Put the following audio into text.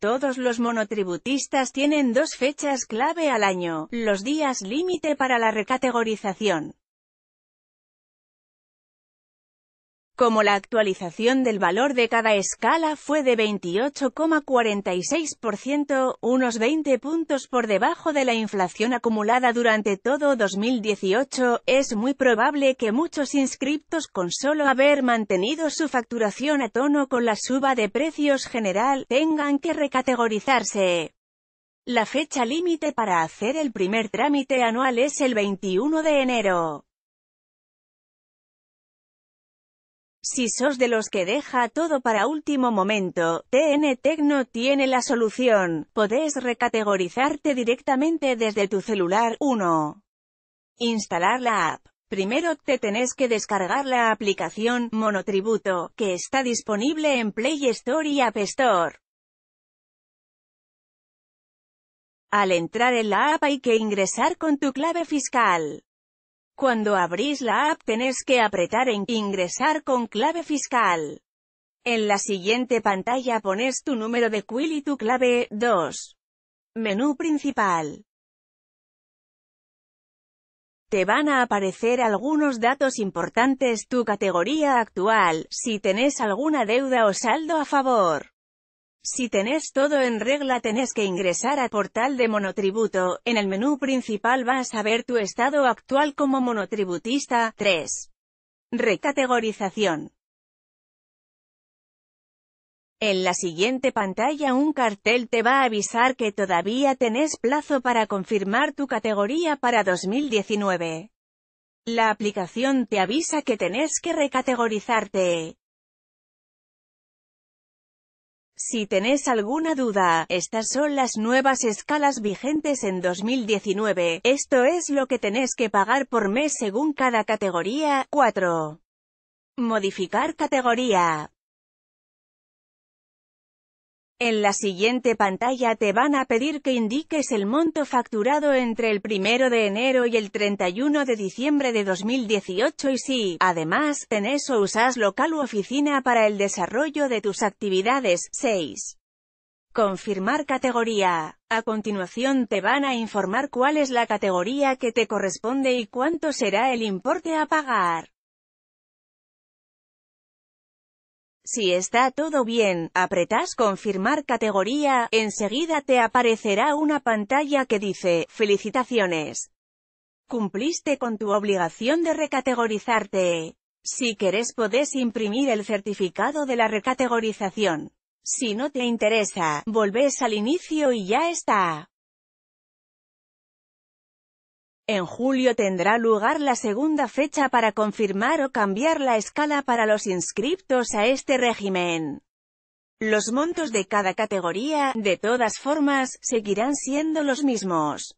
Todos los monotributistas tienen dos fechas clave al año, los días límite para la recategorización. como la actualización del valor de cada escala fue de 28,46%, unos 20 puntos por debajo de la inflación acumulada durante todo 2018, es muy probable que muchos inscriptos con solo haber mantenido su facturación a tono con la suba de precios general, tengan que recategorizarse. La fecha límite para hacer el primer trámite anual es el 21 de enero. Si sos de los que deja todo para último momento, TN Tecno tiene la solución. Podés recategorizarte directamente desde tu celular. 1. Instalar la app. Primero te tenés que descargar la aplicación Monotributo, que está disponible en Play Store y App Store. Al entrar en la app hay que ingresar con tu clave fiscal. Cuando abrís la app tenés que apretar en Ingresar con clave fiscal. En la siguiente pantalla pones tu número de quill y tu clave 2. Menú principal. Te van a aparecer algunos datos importantes, tu categoría actual, si tenés alguna deuda o saldo a favor. Si tenés todo en regla tenés que ingresar a portal de monotributo, en el menú principal vas a ver tu estado actual como monotributista, 3. Recategorización. En la siguiente pantalla un cartel te va a avisar que todavía tenés plazo para confirmar tu categoría para 2019. La aplicación te avisa que tenés que recategorizarte. Si tenés alguna duda, estas son las nuevas escalas vigentes en 2019, esto es lo que tenés que pagar por mes según cada categoría, 4. Modificar categoría. En la siguiente pantalla te van a pedir que indiques el monto facturado entre el 1 de enero y el 31 de diciembre de 2018 y si, además, tenés o usas local u oficina para el desarrollo de tus actividades. 6. Confirmar categoría. A continuación te van a informar cuál es la categoría que te corresponde y cuánto será el importe a pagar. Si está todo bien, apretas confirmar categoría, enseguida te aparecerá una pantalla que dice, felicitaciones. Cumpliste con tu obligación de recategorizarte. Si querés podés imprimir el certificado de la recategorización. Si no te interesa, volvés al inicio y ya está. En julio tendrá lugar la segunda fecha para confirmar o cambiar la escala para los inscriptos a este régimen. Los montos de cada categoría, de todas formas, seguirán siendo los mismos.